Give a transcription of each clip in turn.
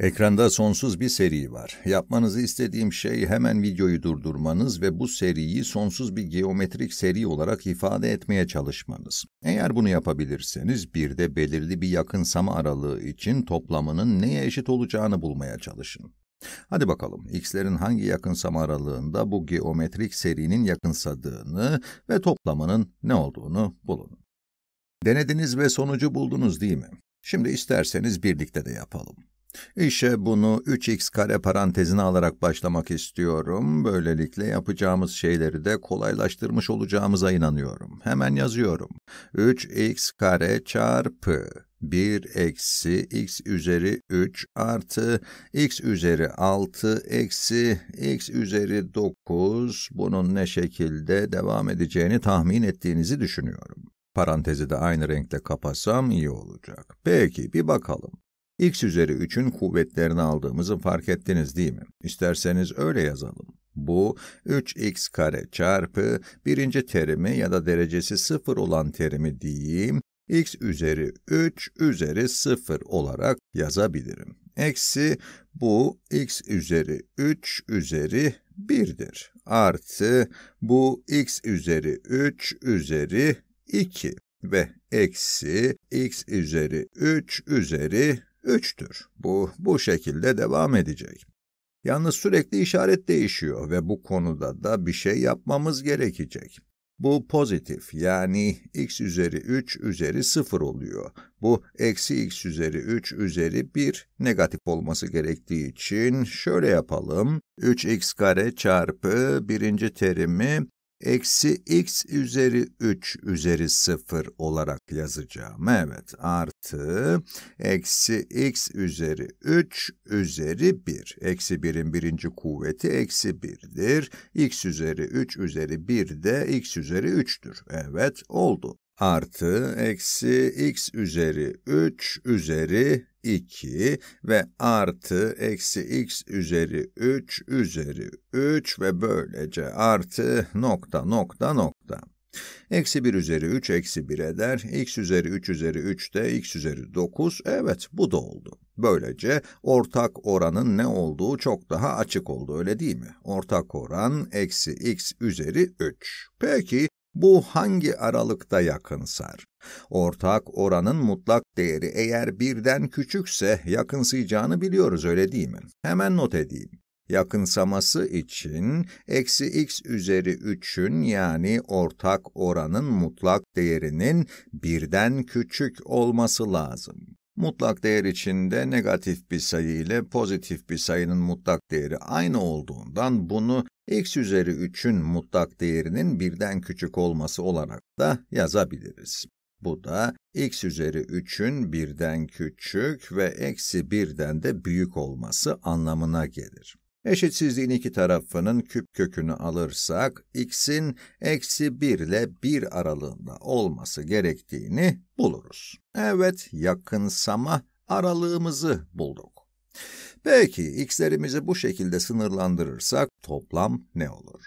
Ekranda sonsuz bir seri var. Yapmanızı istediğim şey hemen videoyu durdurmanız ve bu seriyi sonsuz bir geometrik seri olarak ifade etmeye çalışmanız. Eğer bunu yapabilirseniz bir de belirli bir yakınsama aralığı için toplamının neye eşit olacağını bulmaya çalışın. Hadi bakalım x'lerin hangi yakınsama aralığında bu geometrik serinin yakınsadığını ve toplamının ne olduğunu bulun. Denediniz ve sonucu buldunuz değil mi? Şimdi isterseniz birlikte de yapalım. İşe bunu 3x kare parantezine alarak başlamak istiyorum. Böylelikle yapacağımız şeyleri de kolaylaştırmış olacağımıza inanıyorum. Hemen yazıyorum. 3x kare çarpı 1 eksi x üzeri 3 artı x üzeri 6 eksi x üzeri 9 bunun ne şekilde devam edeceğini tahmin ettiğinizi düşünüyorum. Parantezi de aynı renkle kapasam iyi olacak. Peki bir bakalım. X üzeri 3'ün kuvvetlerini aldığımızı fark ettiniz değil mi? İsterseniz öyle yazalım. Bu 3x kare çarpı birinci terimi ya da derecesi 0 olan terimi diyeyim, x üzeri 3 üzeri 0 olarak yazabilirim. Eksi bu x üzeri 3 üzeri 1'dir. Artı bu x üzeri 3 üzeri 2 ve eksi x üzeri 3 üzeri Üçtür. Bu, bu şekilde devam edecek. Yalnız sürekli işaret değişiyor ve bu konuda da bir şey yapmamız gerekecek. Bu pozitif yani x üzeri 3 üzeri 0 oluyor. Bu eksi x üzeri 3 üzeri 1 negatif olması gerektiği için şöyle yapalım. 3x kare çarpı birinci terimi eksi x üzeri 3 üzeri 0 olarak yazacağım. Evet artı eksi x üzeri 3 üzeri 1. Eksi 1'in birinci kuvveti eksi 1'dir. x üzeri 3 üzeri 1 de x üzeri 3'tür. Evet oldu artı eksi x üzeri 3 üzeri 2 ve artı eksi x üzeri 3 üzeri 3 ve böylece artı nokta nokta nokta. Eksi 1 üzeri 3 eksi 1 eder. x üzeri 3 üzeri 3 de x üzeri 9. Evet bu da oldu. Böylece ortak oranın ne olduğu çok daha açık oldu öyle değil mi? Ortak oran eksi x üzeri 3. Peki bu hangi aralıkta yakınsar? Ortak oranın mutlak değeri eğer birden küçükse yakınsayacağını biliyoruz öyle değil mi? Hemen not edeyim. Yakınsaması için eksi x üzeri 3'ün yani ortak oranın mutlak değerinin birden küçük olması lazım mutlak değer içinde negatif bir sayı ile pozitif bir sayının mutlak değeri aynı olduğundan bunu x üzeri 3'ün mutlak değerinin birden küçük olması olarak da yazabiliriz. Bu da x üzeri 3'ün birden küçük ve eksi birden de büyük olması anlamına gelir. Eşitsizliğin iki tarafının küp kökünü alırsak x'in eksi 1 ile 1 aralığında olması gerektiğini buluruz. Evet yakınsama aralığımızı bulduk. Peki x'lerimizi bu şekilde sınırlandırırsak toplam ne olur?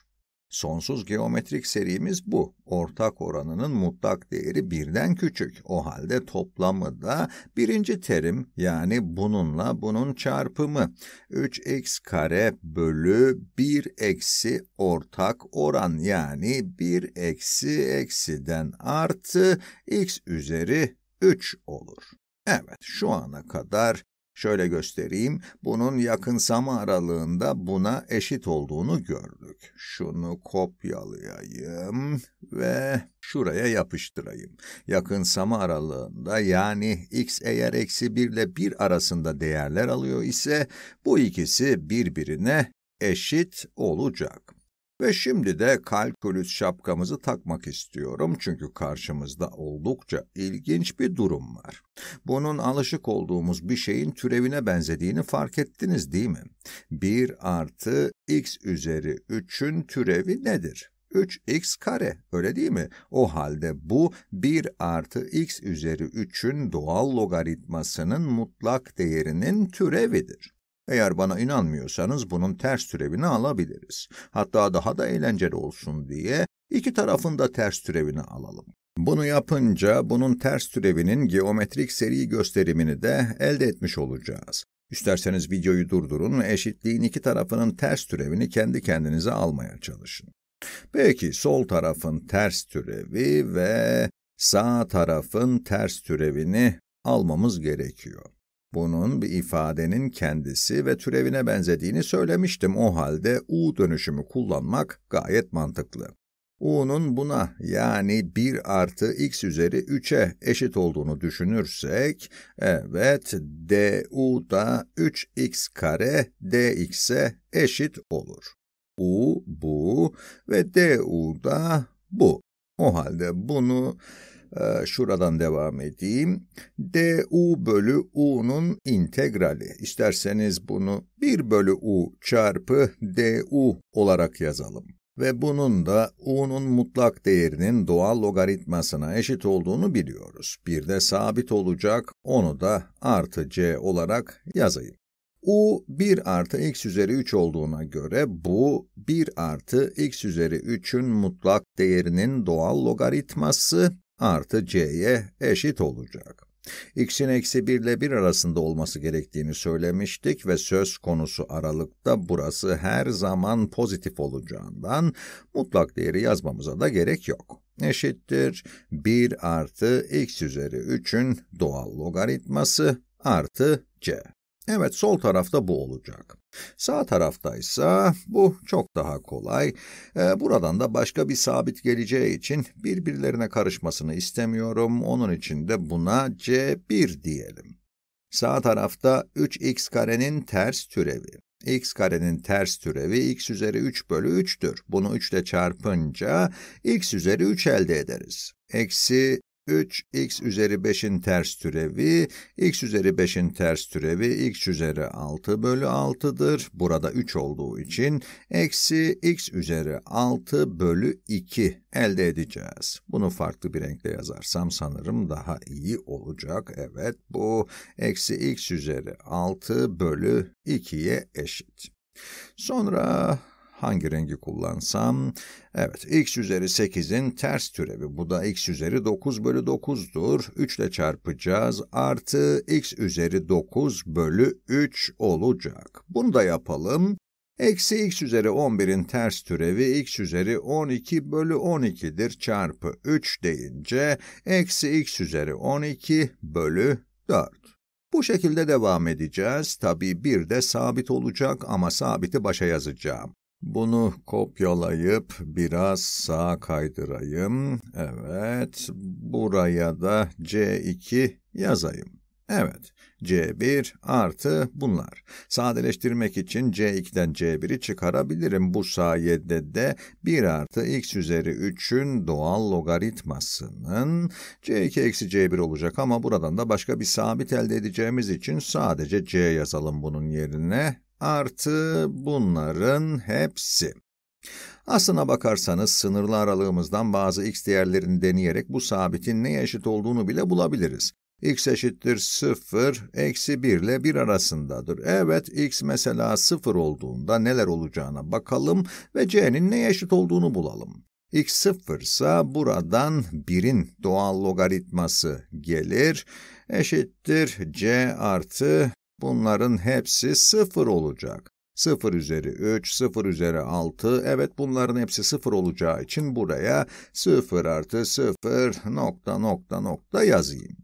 Sonsuz geometrik serimiz bu. Ortak oranının mutlak değeri birden küçük. O halde toplamı da birinci terim yani bununla bunun çarpımı. 3x kare bölü 1 eksi ortak oran yani 1 eksi eksiden artı x üzeri 3 olur. Evet şu ana kadar Şöyle göstereyim, bunun yakınsama aralığında buna eşit olduğunu gördük. Şunu kopyalayayım ve şuraya yapıştırayım. Yakınsama aralığında yani x eğer eksi 1 ile 1 arasında değerler alıyor ise bu ikisi birbirine eşit olacak. Ve şimdi de kalkülüs şapkamızı takmak istiyorum çünkü karşımızda oldukça ilginç bir durum var. Bunun alışık olduğumuz bir şeyin türevine benzediğini fark ettiniz değil mi? 1 artı x üzeri 3'ün türevi nedir? 3x kare öyle değil mi? O halde bu 1 artı x üzeri 3'ün doğal logaritmasının mutlak değerinin türevidir. Eğer bana inanmıyorsanız bunun ters türevini alabiliriz. Hatta daha da eğlenceli olsun diye iki tarafın da ters türevini alalım. Bunu yapınca bunun ters türevinin geometrik seri gösterimini de elde etmiş olacağız. İsterseniz videoyu durdurun ve eşitliğin iki tarafının ters türevini kendi kendinize almaya çalışın. Peki sol tarafın ters türevi ve sağ tarafın ters türevini almamız gerekiyor. Bunun bir ifadenin kendisi ve türevine benzediğini söylemiştim. O halde U dönüşümü kullanmak gayet mantıklı. U'nun buna yani 1 artı x üzeri 3'e eşit olduğunu düşünürsek, evet du da 3x kare dx'e eşit olur. U bu ve du da bu. O halde bunu ee, şuradan devam edeyim. du bölü u'nun integrali. İsterseniz bunu 1 bölü u çarpı du olarak yazalım ve bunun da u'nun mutlak değerinin doğal logaritmasına eşit olduğunu biliyoruz. Bir de sabit olacak, onu da artı c olarak yazayım. u 1 artı x üzeri 3 olduğuna göre bu 1 artı x üzeri 3'ün mutlak değerinin doğal logaritması artı c'ye eşit olacak. x'in eksi 1 ile 1 arasında olması gerektiğini söylemiştik ve söz konusu aralıkta burası her zaman pozitif olacağından mutlak değeri yazmamıza da gerek yok. Eşittir 1 artı x üzeri 3'ün doğal logaritması artı c. Evet sol tarafta bu olacak. Sağ tarafta ise bu çok daha kolay. Ee, buradan da başka bir sabit geleceği için birbirlerine karışmasını istemiyorum. Onun için de buna C1 diyelim. Sağ tarafta 3x karenin ters türevi. x karenin ters türevi x üzeri 3 bölü 3'tür. Bunu 3 ile çarpınca x üzeri 3 elde ederiz. Eksi 3 x üzeri 5'in ters türevi, x üzeri 5'in ters türevi x üzeri 6 bölü 6'dır. Burada 3 olduğu için eksi x üzeri 6 bölü 2 elde edeceğiz. Bunu farklı bir renkle yazarsam sanırım daha iyi olacak. Evet bu eksi x üzeri 6 bölü 2'ye eşit. Sonra hangi rengi kullansam? Evet x üzeri 8'in ters türevi bu da x üzeri 9 bölü 9'dur. 3 ile çarpacağız artı x üzeri 9 bölü 3 olacak. Bunu da yapalım. Eksi x üzeri 11'in ters türevi x üzeri 12 bölü 12'dir çarpı 3 deyince eksi x üzeri 12 bölü 4. Bu şekilde devam edeceğiz. Tabii bir de sabit olacak ama sabiti başa yazacağım. Bunu kopyalayıp biraz sağa kaydırayım. Evet, buraya da C2 yazayım. Evet, C1 artı bunlar. Sadeleştirmek için C2'den C1'i çıkarabilirim. Bu sayede de 1 artı x üzeri 3'ün doğal logaritmasının C2 eksi C1 olacak ama buradan da başka bir sabit elde edeceğimiz için sadece C yazalım bunun yerine. Artı bunların hepsi. Aslına bakarsanız sınırlı aralığımızdan bazı x değerlerini deneyerek bu sabitin ne eşit olduğunu bile bulabiliriz. x eşittir 0, eksi 1 ile 1 arasındadır. Evet, x mesela 0 olduğunda neler olacağına bakalım ve c'nin ne eşit olduğunu bulalım. x 0 ise buradan 1'in doğal logaritması gelir. Eşittir c artı Bunların hepsi sıfır olacak. 0 üzeri 3, 0 üzeri 6, evet bunların hepsi 0 olacağı için buraya 0 artı 0 nokta nokta nokta yazayım.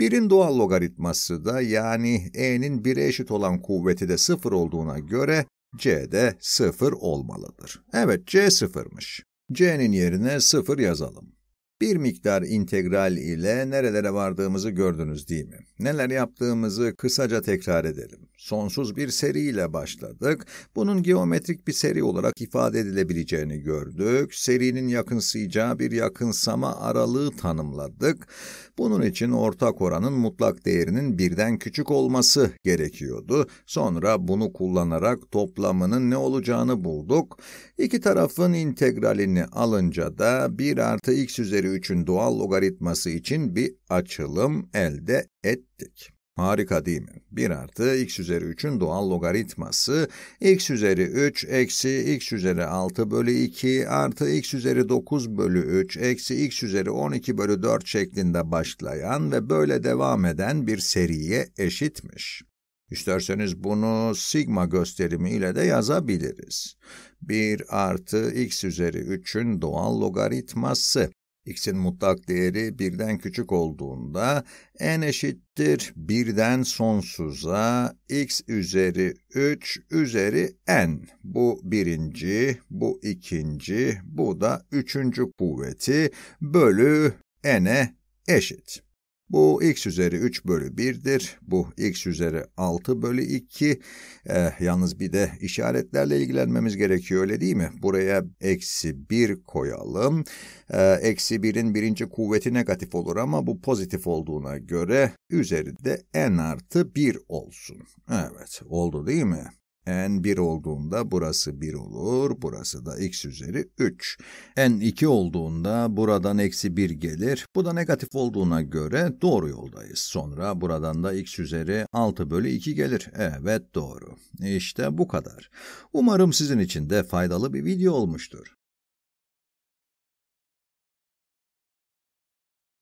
1'in doğal logaritması da yani e'nin 1'e eşit olan kuvveti de 0 olduğuna göre c de 0 olmalıdır. Evet c 0'mış. c'nin yerine 0 yazalım. Bir miktar integral ile nerelere vardığımızı gördünüz değil mi? Neler yaptığımızı kısaca tekrar edelim. Sonsuz bir seriyle başladık. Bunun geometrik bir seri olarak ifade edilebileceğini gördük. Serinin yakınsayacağı bir yakınsama aralığı tanımladık. Bunun için ortak oranın mutlak değerinin birden küçük olması gerekiyordu. Sonra bunu kullanarak toplamının ne olacağını bulduk. İki tarafın integralini alınca da 1 artı x üzeri 3'ün doğal logaritması için bir açılım elde ettik. Harika değil mi? 1 artı x üzeri 3'ün doğal logaritması x üzeri 3 eksi x üzeri 6 bölü 2 artı x üzeri 9 bölü 3 eksi x üzeri 12 bölü 4 şeklinde başlayan ve böyle devam eden bir seriye eşitmiş. İsterseniz bunu sigma gösterimiyle de yazabiliriz. 1 artı x üzeri 3'ün doğal logaritması X'in mutlak değeri birden küçük olduğunda n eşittir birden sonsuza x üzeri 3 üzeri n. Bu birinci, bu ikinci, bu da üçüncü kuvveti bölü n'e eşit. Bu x üzeri 3 bölü 1'dir. Bu x üzeri 6 bölü 2. E, eh, yalnız bir de işaretlerle ilgilenmemiz gerekiyor öyle değil mi? Buraya eksi 1 koyalım. E, eksi 1'in birinci kuvveti negatif olur ama bu pozitif olduğuna göre üzeri de n artı 1 olsun. Evet oldu değil mi? n 1 olduğunda burası 1 olur, burası da x üzeri 3. n 2 olduğunda buradan eksi 1 gelir. Bu da negatif olduğuna göre doğru yoldayız. Sonra buradan da x üzeri 6 bölü 2 gelir. Evet doğru. İşte bu kadar. Umarım sizin için de faydalı bir video olmuştur.